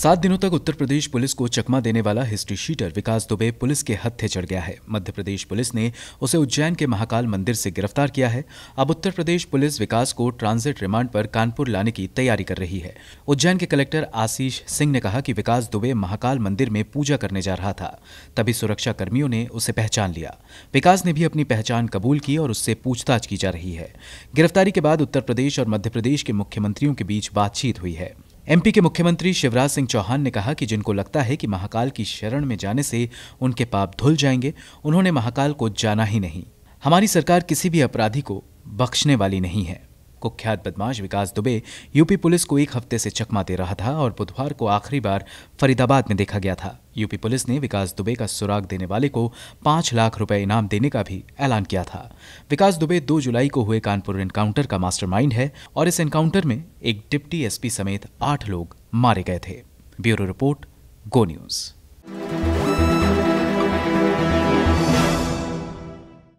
सात दिनों तक उत्तर प्रदेश पुलिस को चकमा देने वाला history sheeter Vikas Dubey police के हत्थे चढ़ गया है मध्य प्रदेश पुलिस ने उसे उज्जैन के महाकाल मंदिर से गिरफ्तार किया है अब उत्तर प्रदेश पुलिस विकास को ट्रांजिट रिमांड पर कानपुर लाने की तैयारी कर रही है उज्जैन के कलेक्टर आशीष सिंह ने कहा कि विकास दुबे महाकाल मंदिर में पूजा करने जा रहा था तभी सुरक्षा कर्मियों ने उसे पहचान लिया विकास ने भी अपनी पहचान कबूल की और उससे पूछताछ की जा रही है गिरफ्तारी के बाद उत्तर प्रदेश और मध्य प्रदेश के मुख्यमंत्रियों के बीच बातचीत हुई है एमपी के मुख्यमंत्री शिवराज सिंह चौहान ने कहा कि जिनको लगता है कि महाकाल की शरण में जाने से उनके पाप धुल जाएंगे उन्होंने महाकाल को जाना ही नहीं हमारी सरकार किसी भी अपराधी को बख्शने वाली नहीं है कुख्यात बदमाश विकास दुबे यूपी पुलिस को एक हफ्ते से चकमा दे रहा था और बुधवार को आखिरी बार फरीदाबाद में देखा गया था यूपी पुलिस ने विकास दुबे का सुराग देने वाले को पांच लाख रुपए इनाम देने का भी ऐलान किया था विकास दुबे 2 जुलाई को हुए कानपुर एनकाउंटर का मास्टरमाइंड है और इस एनकाउंटर में एक डिप्टी एसपी समेत आठ लोग मारे गए थे ब्यूरो रिपोर्ट गो न्यूज़